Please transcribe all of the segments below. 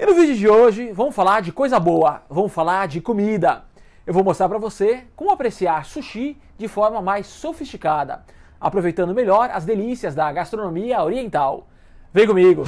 E no vídeo de hoje vamos falar de coisa boa, vamos falar de comida. Eu vou mostrar para você como apreciar sushi de forma mais sofisticada, aproveitando melhor as delícias da gastronomia oriental. Vem comigo!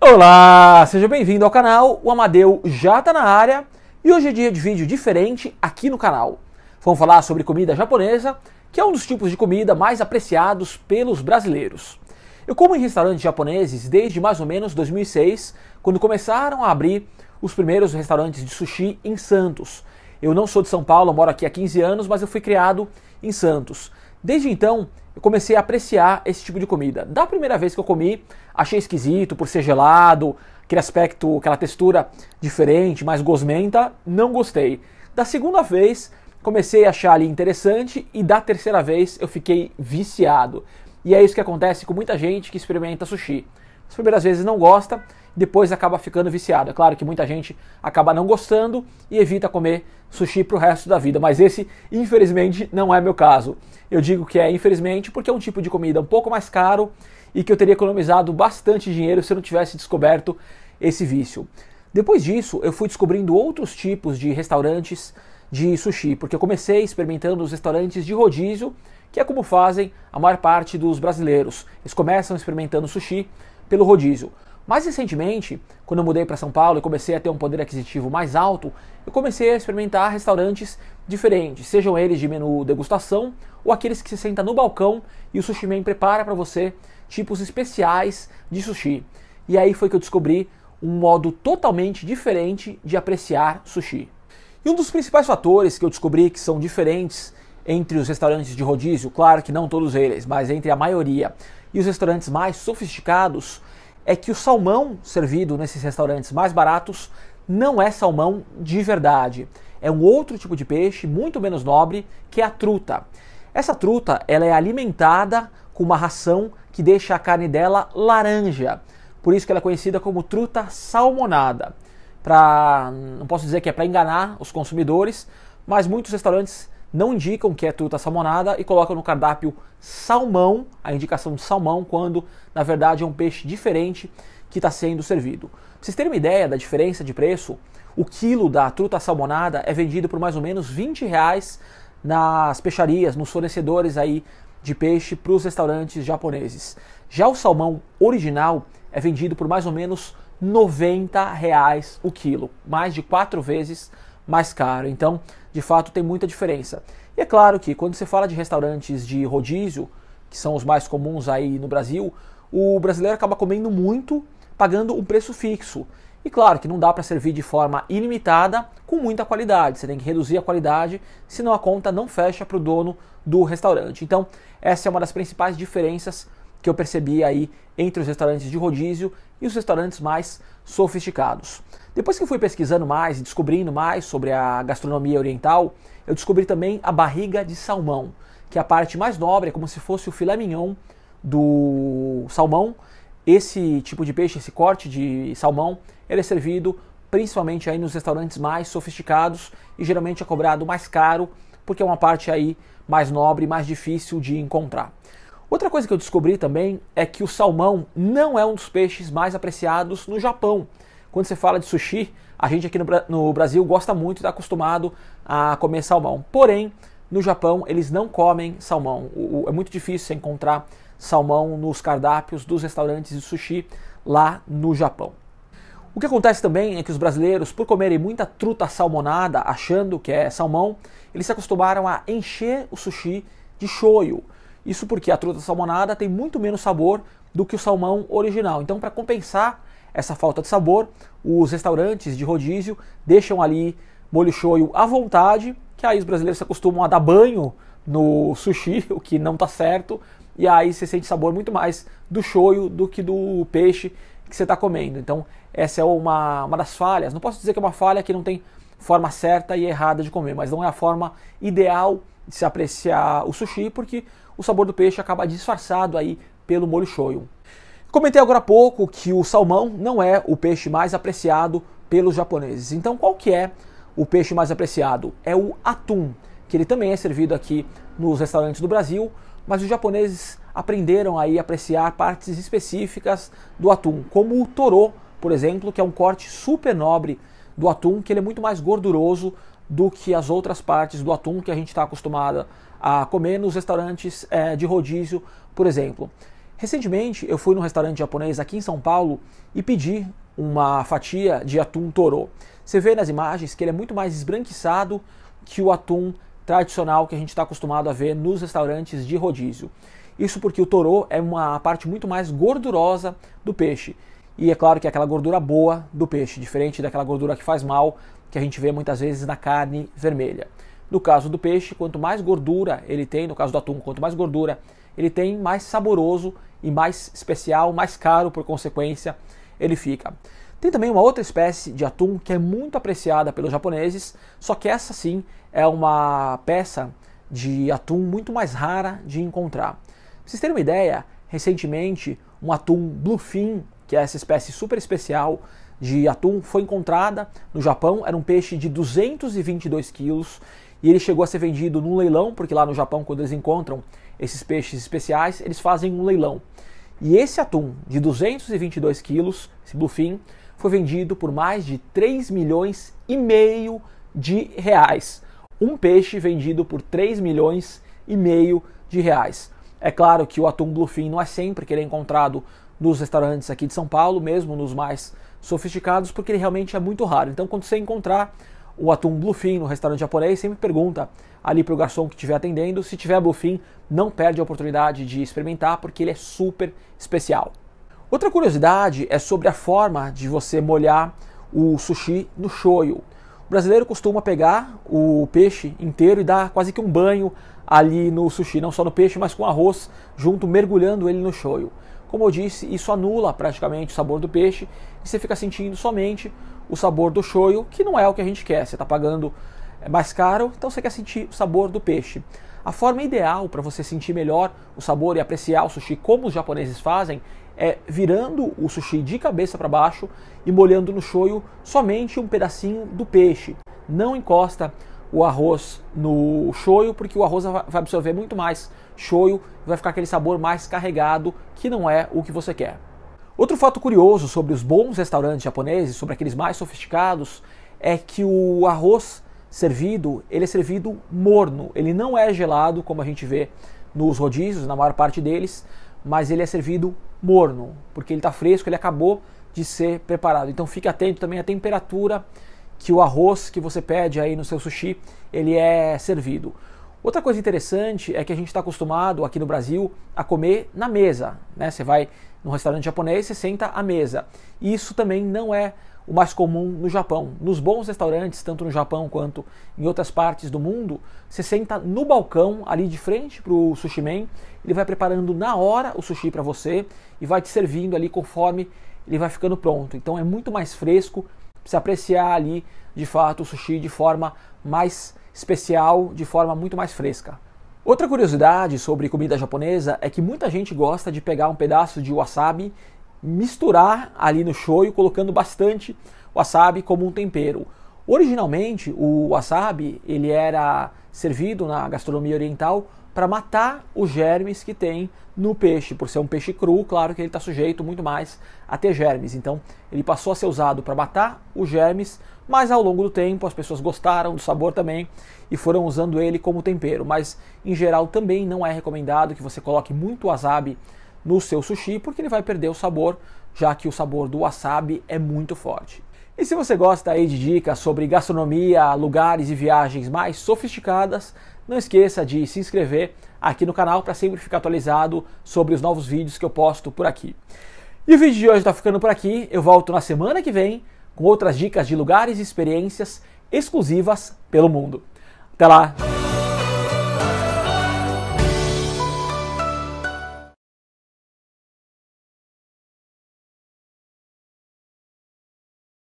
Olá, seja bem-vindo ao canal, o Amadeu já está na área e hoje é dia de vídeo diferente aqui no canal. Vamos falar sobre comida japonesa que é um dos tipos de comida mais apreciados pelos brasileiros. Eu como em restaurantes japoneses desde mais ou menos 2006, quando começaram a abrir os primeiros restaurantes de sushi em Santos. Eu não sou de São Paulo, moro aqui há 15 anos, mas eu fui criado em Santos. Desde então, eu comecei a apreciar esse tipo de comida. Da primeira vez que eu comi, achei esquisito por ser gelado, aquele aspecto, aquela textura diferente, mais gosmenta, não gostei. Da segunda vez, comecei a achar ali interessante e da terceira vez eu fiquei viciado. E é isso que acontece com muita gente que experimenta sushi. As primeiras vezes não gosta, depois acaba ficando viciado. É claro que muita gente acaba não gostando e evita comer sushi pro resto da vida, mas esse, infelizmente, não é meu caso. Eu digo que é infelizmente porque é um tipo de comida um pouco mais caro e que eu teria economizado bastante dinheiro se eu não tivesse descoberto esse vício. Depois disso, eu fui descobrindo outros tipos de restaurantes de sushi, porque eu comecei experimentando os restaurantes de rodízio, que é como fazem a maior parte dos brasileiros. Eles começam experimentando sushi pelo rodízio. Mais recentemente, quando eu mudei para São Paulo e comecei a ter um poder aquisitivo mais alto, eu comecei a experimentar restaurantes diferentes, sejam eles de menu degustação ou aqueles que se senta no balcão e o sushi man prepara para você tipos especiais de sushi. E aí foi que eu descobri um modo totalmente diferente de apreciar sushi. E um dos principais fatores que eu descobri que são diferentes entre os restaurantes de rodízio, claro que não todos eles, mas entre a maioria, e os restaurantes mais sofisticados, é que o salmão servido nesses restaurantes mais baratos não é salmão de verdade. É um outro tipo de peixe, muito menos nobre, que é a truta. Essa truta ela é alimentada com uma ração que deixa a carne dela laranja. Por isso que ela é conhecida como truta salmonada para não posso dizer que é para enganar os consumidores, mas muitos restaurantes não indicam que é truta salmonada e colocam no cardápio salmão, a indicação de salmão, quando na verdade é um peixe diferente que está sendo servido. Para vocês terem uma ideia da diferença de preço, o quilo da truta salmonada é vendido por mais ou menos 20 reais nas peixarias, nos fornecedores aí de peixe para os restaurantes japoneses. Já o salmão original é vendido por mais ou menos 90 reais o quilo, mais de quatro vezes mais caro. Então, de fato, tem muita diferença. E é claro que quando você fala de restaurantes de rodízio, que são os mais comuns aí no Brasil, o brasileiro acaba comendo muito, pagando um preço fixo. E claro que não dá para servir de forma ilimitada com muita qualidade. Você tem que reduzir a qualidade, senão a conta não fecha para o dono do restaurante. Então, essa é uma das principais diferenças que eu percebi aí entre os restaurantes de rodízio e os restaurantes mais sofisticados. Depois que eu fui pesquisando mais e descobrindo mais sobre a gastronomia oriental, eu descobri também a barriga de salmão, que é a parte mais nobre, é como se fosse o filé mignon do salmão. Esse tipo de peixe, esse corte de salmão, ele é servido principalmente aí nos restaurantes mais sofisticados e geralmente é cobrado mais caro, porque é uma parte aí mais nobre, mais difícil de encontrar. Outra coisa que eu descobri também é que o salmão não é um dos peixes mais apreciados no Japão. Quando você fala de sushi, a gente aqui no, Brasil gosta muito e está acostumado a comer salmão. Porém, no Japão eles não comem salmão. é muito difícil encontrar salmão nos cardápios dos restaurantes de sushi lá no Japão. O que acontece também é que os brasileiros, por comerem muita truta salmonada, achando que é salmão, eles se acostumaram a encher o sushi de shoyu, isso porque a truta salmonada tem muito menos sabor do que o salmão original. Então, para compensar essa falta de sabor, os restaurantes de rodízio deixam ali molho shoyu à vontade, que aí os brasileiros se acostumam a dar banho no sushi, o que não está certo, e aí você sente sabor muito mais do shoyu do que do peixe que você está comendo. Então, essa é uma, uma das falhas. Não posso dizer que é uma falha que não tem forma certa e errada de comer, mas não é a forma ideal de se apreciar o sushi, porque o sabor do peixe acaba disfarçado aí pelo molho shoyu. Comentei agora há pouco que o salmão não é o peixe mais apreciado pelos japoneses. Então, qual que é o peixe mais apreciado? É o atum, que ele também é servido aqui nos restaurantes do Brasil, mas os japoneses aprenderam aí a apreciar partes específicas do atum, como o toro, por exemplo, que é um corte super nobre do atum, que ele é muito mais gorduroso do que as outras partes do atum que a gente está acostumada a comer nos restaurantes é, de rodízio, por exemplo. Recentemente eu fui num restaurante japonês aqui em São Paulo e pedi uma fatia de atum toro. Você vê nas imagens que ele é muito mais esbranquiçado que o atum tradicional que a gente está acostumado a ver nos restaurantes de rodízio. Isso porque o toro é uma parte muito mais gordurosa do peixe. E é claro que é aquela gordura boa do peixe, diferente daquela gordura que faz mal, que a gente vê muitas vezes na carne vermelha. No caso do peixe, quanto mais gordura ele tem, no caso do atum, quanto mais gordura ele tem, mais saboroso e mais especial, mais caro por consequência ele fica. Tem também uma outra espécie de atum que é muito apreciada pelos japoneses, só que essa sim é uma peça de atum muito mais rara de encontrar. Pra vocês terem uma ideia, recentemente um atum bluefin, que é essa espécie super especial, de atum foi encontrada no Japão. Era um peixe de 222 quilos e ele chegou a ser vendido num leilão, porque lá no Japão, quando eles encontram esses peixes especiais, eles fazem um leilão. E esse atum de 222 quilos, esse bluefin, foi vendido por mais de 3 milhões e meio de reais. Um peixe vendido por 3 milhões e meio de reais. É claro que o atum bluefin não é sempre que ele é encontrado nos restaurantes aqui de São Paulo, mesmo nos mais sofisticados porque ele realmente é muito raro. Então, quando você encontrar o atum bluefin no restaurante japonês, sempre pergunta ali para o garçom que estiver atendendo. Se tiver bluefin, não perde a oportunidade de experimentar porque ele é super especial. Outra curiosidade é sobre a forma de você molhar o sushi no shoyu. O brasileiro costuma pegar o peixe inteiro e dar quase que um banho ali no sushi, não só no peixe, mas com arroz junto, mergulhando ele no shoyu. Como eu disse, isso anula praticamente o sabor do peixe e você fica sentindo somente o sabor do shoyu, que não é o que a gente quer. Você está pagando é, mais caro, então você quer sentir o sabor do peixe. A forma ideal para você sentir melhor o sabor e apreciar o sushi como os japoneses fazem é virando o sushi de cabeça para baixo e molhando no shoyu somente um pedacinho do peixe. Não encosta o arroz no shoyu porque o arroz vai absorver muito mais shoyu, vai ficar aquele sabor mais carregado, que não é o que você quer. Outro fato curioso sobre os bons restaurantes japoneses, sobre aqueles mais sofisticados, é que o arroz servido, ele é servido morno, ele não é gelado como a gente vê nos rodízios, na maior parte deles, mas ele é servido morno, porque ele está fresco, ele acabou de ser preparado. Então fique atento também à temperatura que o arroz que você pede aí no seu sushi, ele é servido. Outra coisa interessante é que a gente está acostumado aqui no Brasil a comer na mesa. Né? Você vai num restaurante japonês, você senta à mesa. E isso também não é o mais comum no Japão. Nos bons restaurantes, tanto no Japão quanto em outras partes do mundo, você senta no balcão, ali de frente para o sushi man, ele vai preparando na hora o sushi para você e vai te servindo ali conforme ele vai ficando pronto. Então é muito mais fresco, se apreciar ali de fato o sushi de forma mais especial de forma muito mais fresca. Outra curiosidade sobre comida japonesa é que muita gente gosta de pegar um pedaço de wasabi, misturar ali no shoyu, colocando bastante wasabi como um tempero. Originalmente, o wasabi ele era servido na gastronomia oriental para matar os germes que tem no peixe. Por ser um peixe cru, claro que ele está sujeito muito mais a ter germes. Então, ele passou a ser usado para matar os germes, mas ao longo do tempo as pessoas gostaram do sabor também e foram usando ele como tempero. Mas, em geral, também não é recomendado que você coloque muito wasabi no seu sushi, porque ele vai perder o sabor, já que o sabor do wasabi é muito forte. E se você gosta aí de dicas sobre gastronomia, lugares e viagens mais sofisticadas, não esqueça de se inscrever aqui no canal para sempre ficar atualizado sobre os novos vídeos que eu posto por aqui. E o vídeo de hoje está ficando por aqui. Eu volto na semana que vem com outras dicas de lugares e experiências exclusivas pelo mundo. Até lá!